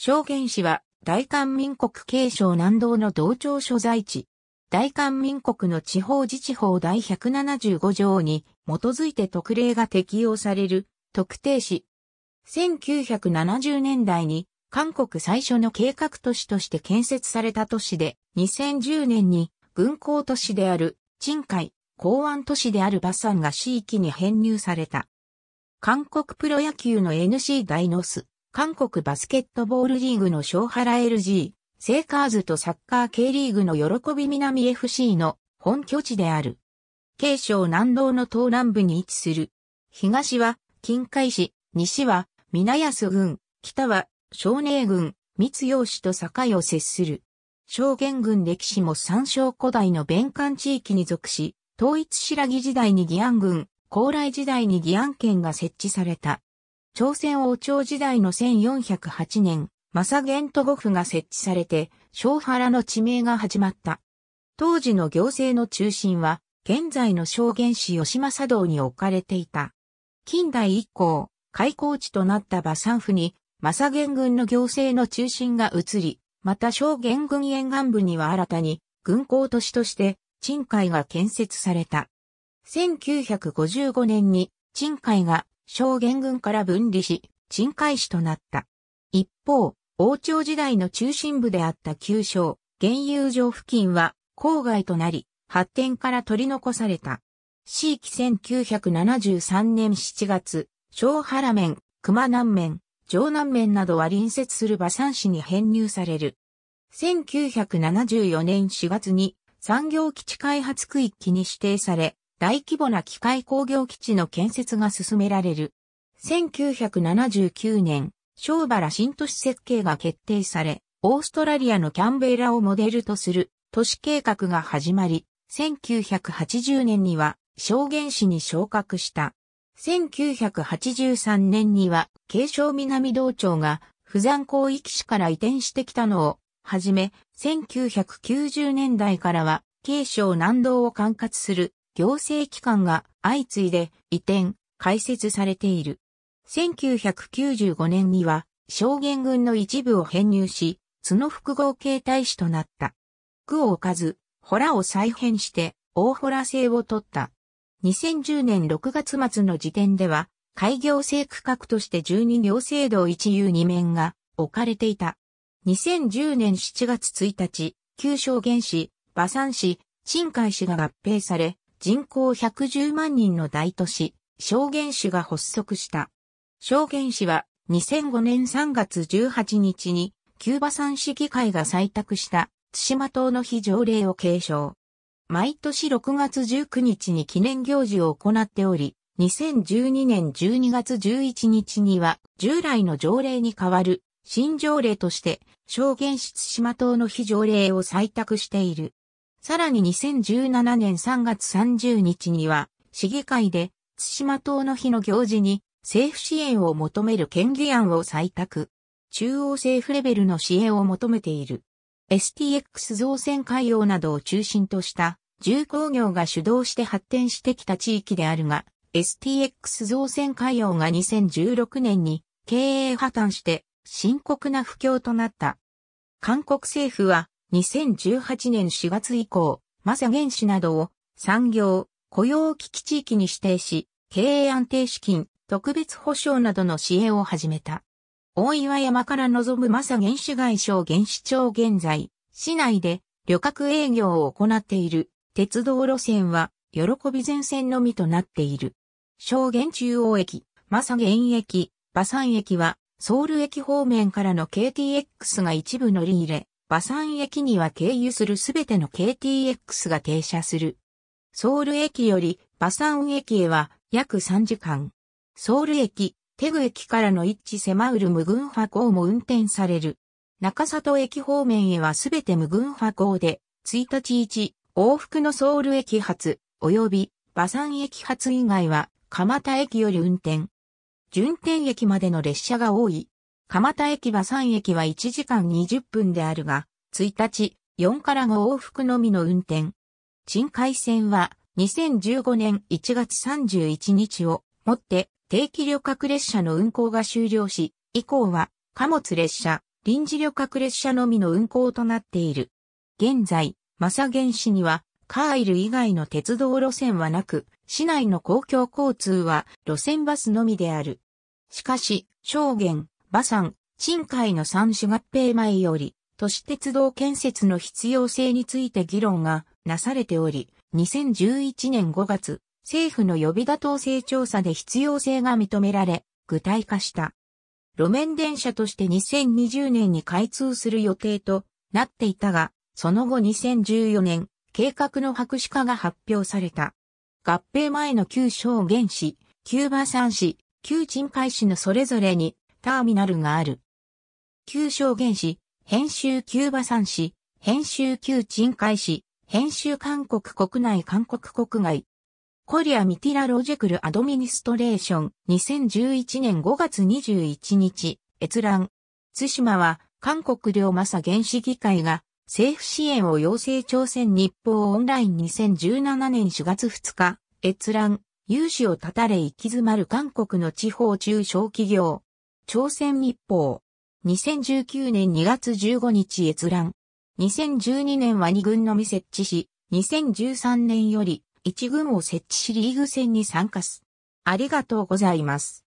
証言市は大韓民国継承南道の同庁所在地。大韓民国の地方自治法第175条に基づいて特例が適用される特定市。1970年代に韓国最初の計画都市として建設された都市で2010年に軍港都市である鎮海、港湾都市であるバサンが市域に編入された。韓国プロ野球の NC 大ノス。韓国バスケットボールリーグの小原 LG、セイカーズとサッカー K リーグの喜び南 FC の本拠地である。軽省南道の東南部に位置する。東は近海市、西は皆安郡、北は少年郡、密陽市と境を接する。証言郡歴史も三省古代の弁官地域に属し、統一白木時代に義安郡、高麗時代に義安県が設置された。朝鮮王朝時代の1408年、正ン都護府が設置されて、小原の地名が始まった。当時の行政の中心は、現在の証言市吉正道に置かれていた。近代以降、開港地となった馬山府に、正ン軍の行政の中心が移り、また証言軍沿岸部には新たに、軍港都市として、鎮海が建設された。1955年に、鎮海が将元軍から分離し、鎮海市となった。一方、王朝時代の中心部であった旧省、現遊城付近は郊外となり、発展から取り残された。地域1973年7月、小原面、熊南面、城南面などは隣接する馬山市に編入される。1974年4月に産業基地開発区域に指定され、大規模な機械工業基地の建設が進められる。1979年、小原新都市設計が決定され、オーストラリアのキャンベーラをモデルとする都市計画が始まり、1980年には証言市に昇格した。1983年には、継承南道庁が、不山広域市から移転してきたのを、はじめ、1990年代からは、継承南道を管轄する行政機関が相次いで移転、開設されている。1995年には、証言軍の一部を編入し、角複合形態師となった。区を置かず、洞を再編して、大洞制を取った。2010年6月末の時点では、開業制区画として12行政道一遊2面が置かれていた。2010年7月1日、旧証言市、馬山市、新海市が合併され、人口110万人の大都市、証言市が発足した。証言市は2005年3月18日にキューバ産市議会が採択した対馬島の非条例を継承。毎年6月19日に記念行事を行っており、2012年12月11日には従来の条例に代わる新条例として証言し対馬島の非条例を採択している。さらに2017年3月30日には、市議会で、津島島の日の行事に、政府支援を求める権利案を採択。中央政府レベルの支援を求めている。STX 造船海洋などを中心とした重工業が主導して発展してきた地域であるが、STX 造船海洋が2016年に経営破綻して深刻な不況となった。韓国政府は2018年4月以降、マサ原子などを産業、雇用危機地域に指定し、経営安定資金、特別保障などの支援を始めた。大岩山から望むマサ原子外省原子町現在、市内で旅客営業を行っている鉄道路線は、喜び前線のみとなっている。小原中央駅、マサ原駅、馬山駅は、ソウル駅方面からの KTX が一部乗り入れ、馬山駅には経由するすべての KTX が停車する。ソウル駅より馬山駅へは約3時間。ソウル駅、テグ駅からの一致迫る無群波港も運転される。中里駅方面へはすべて無群波港で、1日1、往復のソウル駅発、及び馬山駅発以外は蒲田駅より運転。順天駅までの列車が多い。蒲田駅は3駅は1時間20分であるが、1日、4から5往復のみの運転。鎮海線は2015年1月31日をもって定期旅客列車の運行が終了し、以降は貨物列車、臨時旅客列車のみの運行となっている。現在、正源市にはカーイル以外の鉄道路線はなく、市内の公共交通は路線バスのみである。しかし、証言、馬山、鎮海の三種合併前より、都市鉄道建設の必要性について議論がなされており、2011年5月、政府の予備妥当性調査で必要性が認められ、具体化した。路面電車として2020年に開通する予定となっていたが、その後2014年、計画の白紙化が発表された。合併前の旧正原市、旧馬山市、旧鎮海市のそれぞれにターミナルがある。旧証言市、編集旧馬山市、編集旧鎮海市、編集韓国国内韓国国外。コリアミティラロジェクルアドミニストレーション2011年5月21日、閲覧。津島は韓国領マサ原子議会が政府支援を要請朝鮮日報オンライン2017年4月2日、閲覧。融資を断たれ行き詰まる韓国の地方中小企業。朝鮮日報。2019年2月15日閲覧。2012年は2軍のみ設置し、2013年より1軍を設置しリーグ戦に参加す。ありがとうございます。